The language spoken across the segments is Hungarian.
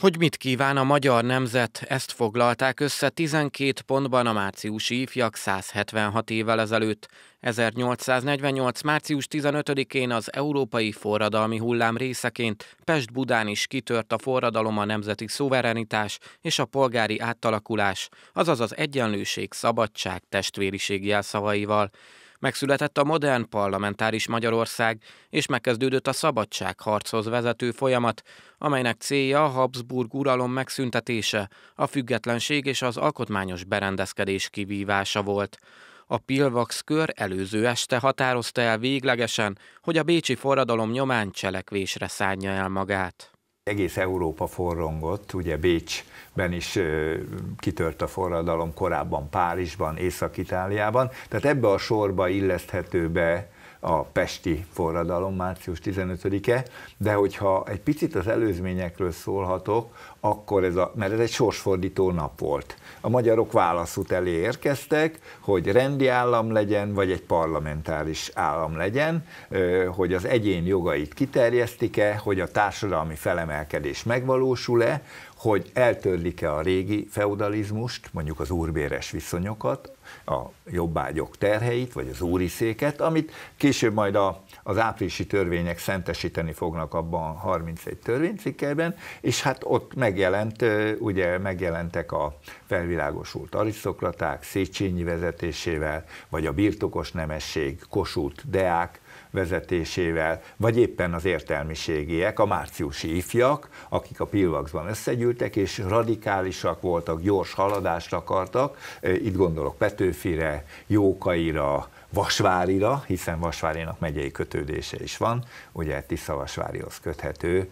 Hogy mit kíván a magyar nemzet, ezt foglalták össze 12 pontban a márciusi ifjak 176 évvel ezelőtt. 1848. március 15-én az európai forradalmi hullám részeként Pest-Budán is kitört a forradalom a nemzeti szuverenitás és a polgári átalakulás, azaz az egyenlőség, szabadság, testvériség jelszavaival. Megszületett a modern parlamentáris Magyarország, és megkezdődött a szabadságharchoz vezető folyamat, amelynek célja a Habsburg uralom megszüntetése, a függetlenség és az alkotmányos berendezkedés kivívása volt. A Pilvax kör előző este határozta el véglegesen, hogy a bécsi forradalom nyomán cselekvésre szánja el magát egész Európa forrongott, ugye Bécsben is kitört a forradalom, korábban Párizsban, Észak-Itáliában, tehát ebbe a sorba illeszthető be a pesti forradalom március 15-e, de hogyha egy picit az előzményekről szólhatok, akkor ez a, mert ez egy sorsfordító nap volt. A magyarok válaszút elé érkeztek, hogy rendi állam legyen, vagy egy parlamentáris állam legyen, hogy az egyén jogait kiterjesztik-e, hogy a társadalmi felemelkedés megvalósul-e, hogy eltörlik-e a régi feudalizmust, mondjuk az úrbéres viszonyokat, a jobbágyok terheit, vagy az széket, amit később majd a, az áprilisi törvények szentesíteni fognak abban a 31 törvénycikkelben, és hát ott megjelent, ugye megjelentek a felvilágosult arisztokraták Széchenyi vezetésével, vagy a birtokos nemesség, Kossuth, Deák, vezetésével, vagy éppen az értelmiségiek, a márciusi ifjak, akik a Pilvaxban összegyűltek, és radikálisak voltak, gyors haladást akartak, itt gondolok Petőfire, Jókaira, Vasvárira, hiszen Vasvárinak megyei kötődése is van, ugye Tiszavasvárihoz köthető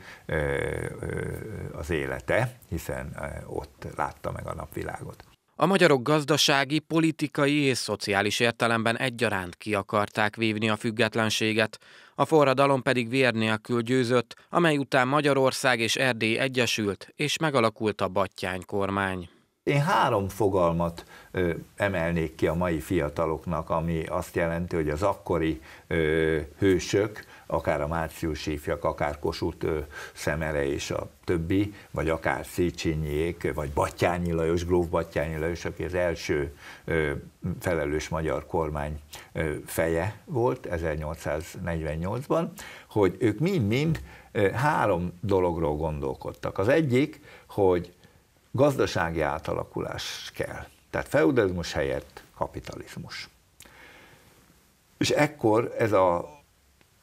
az élete, hiszen ott látta meg a napvilágot. A magyarok gazdasági, politikai és szociális értelemben egyaránt ki akarták vívni a függetlenséget, a forradalom pedig vér nélkül győzött, amely után Magyarország és Erdély egyesült, és megalakult a Battyány kormány. Én három fogalmat ö, emelnék ki a mai fiataloknak, ami azt jelenti, hogy az akkori ö, hősök, akár a március ifjak, akár Kossuth Szemere és a többi, vagy akár Széchenyiék, vagy Battyányi Lajos, Gróf Battyányi Lajos, aki az első ö, felelős magyar kormány ö, feje volt 1848-ban, hogy ők mind-mind három dologról gondolkodtak. Az egyik, hogy gazdasági átalakulás kell. Tehát feudalizmus helyett kapitalizmus. És ekkor ez a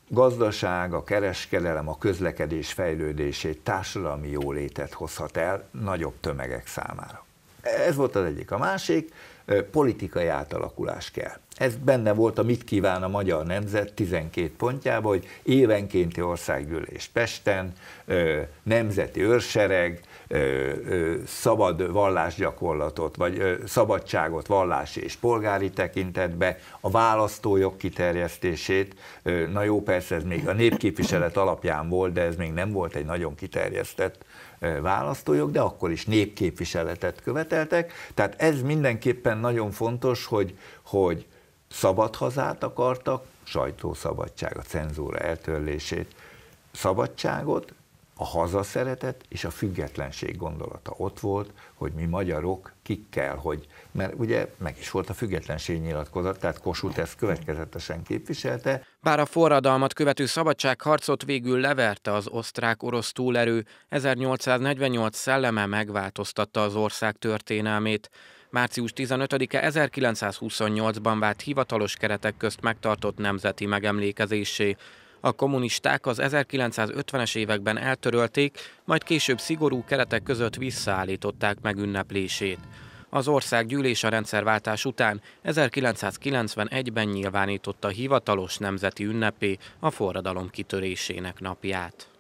gazdaság, a kereskedelem, a közlekedés fejlődését, társadalmi jólétet hozhat el nagyobb tömegek számára. Ez volt az egyik. A másik, politikai átalakulás kell. Ez benne volt a Mit kíván a magyar nemzet 12 pontjában, hogy évenkénti országgyűlés Pesten, nemzeti őrsereg, szabad vallásgyakorlatot, vagy szabadságot vallási és polgári tekintetbe, a választójog kiterjesztését, na jó, persze ez még a népképviselet alapján volt, de ez még nem volt egy nagyon kiterjesztett választójog, de akkor is népképviseletet követeltek, tehát ez mindenképpen nagyon fontos, hogy, hogy szabad hazát akartak, sajtószabadság, a cenzúra eltörlését, szabadságot, a hazaszeretet és a függetlenség gondolata ott volt, hogy mi magyarok kik kell, hogy, mert ugye meg is volt a függetlenség nyilatkozat, tehát Kossuth ezt következetesen képviselte. Bár a forradalmat követő szabadságharcot végül leverte az osztrák-orosz túlerő, 1848 szelleme megváltoztatta az ország történelmét. Március 15-e 1928-ban vált hivatalos keretek közt megtartott nemzeti megemlékezésé. A kommunisták az 1950-es években eltörölték, majd később szigorú keretek között visszaállították megünneplését. Az ország gyűlés a rendszerváltás után 1991-ben nyilvánította hivatalos nemzeti ünnepé a forradalom kitörésének napját.